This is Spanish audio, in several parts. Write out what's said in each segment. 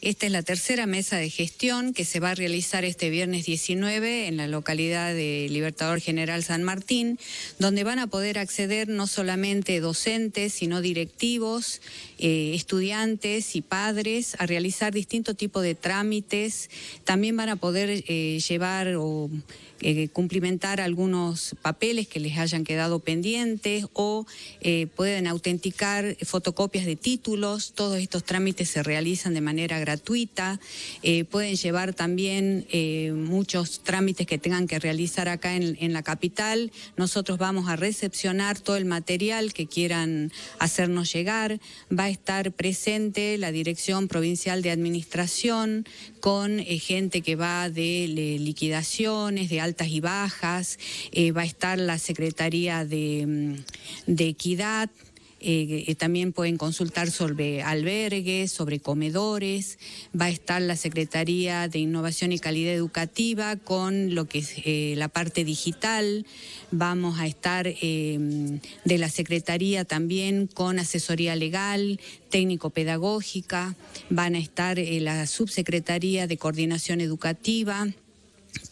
Esta es la tercera mesa de gestión que se va a realizar este viernes 19 en la localidad de Libertador General San Martín, donde van a poder acceder no solamente docentes, sino directivos, eh, estudiantes y padres a realizar distinto tipo de trámites. También van a poder eh, llevar o eh, cumplimentar algunos papeles que les hayan quedado pendientes o pueden autenticar fotocopias de títulos. Todos estos trámites se realizan de manera gratuita gratuita. Eh, pueden llevar también eh, muchos trámites que tengan que realizar acá en, la capital. Nosotros vamos a recepcionar todo el material que quieran hacernos llegar. Va a estar presente la Dirección Provincial de Administración con eh, gente que va de, liquidaciones, de altas y bajas. va a estar la Secretaría de, mm, de Equidad eh, eh, también pueden consultar sobre albergues, sobre comedores. Va a estar la Secretaría de Innovación y Calidad Educativa con lo que es eh, la parte digital. Vamos a estar em, de la Secretaría también con asesoría legal, técnico-pedagógica. Van a estar la Subsecretaría de Coordinación Educativa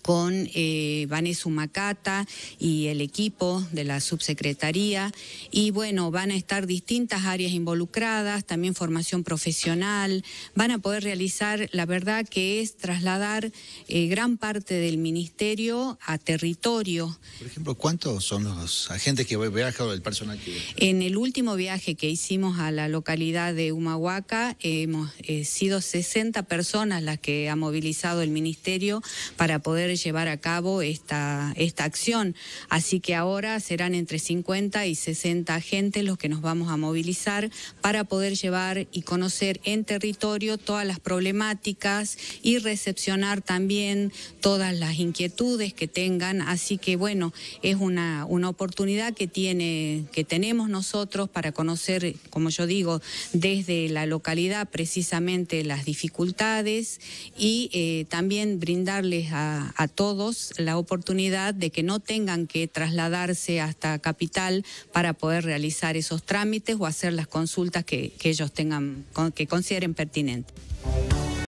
con eh, Vanessa Macata y el equipo de la subsecretaría. Y bueno, van a estar distintas áreas involucradas, también formación profesional. Van a poder realizar, la verdad que es trasladar eh, gran parte del ministerio a territorio. Por ejemplo, ¿cuántos son los agentes que viajan o el personal que En el último viaje que hicimos a la localidad de Humahuaca, hemos eh, sido 60 personas las que ha movilizado el ministerio para poder llevar a cabo esta, esta acción. Así que ahora serán entre 50 y 60 agentes los que nos vamos a movilizar para poder llevar y conocer en territorio todas las problemáticas y recepcionar también todas las inquietudes que tengan. Así que bueno, es una, una oportunidad que tiene, que tenemos nosotros para conocer, como yo digo, desde la localidad precisamente las dificultades y eh, también brindarles a todos la oportunidad de que no tengan que trasladarse hasta Capital para poder realizar esos trámites o hacer las consultas que, que ellos tengan, que consideren pertinentes.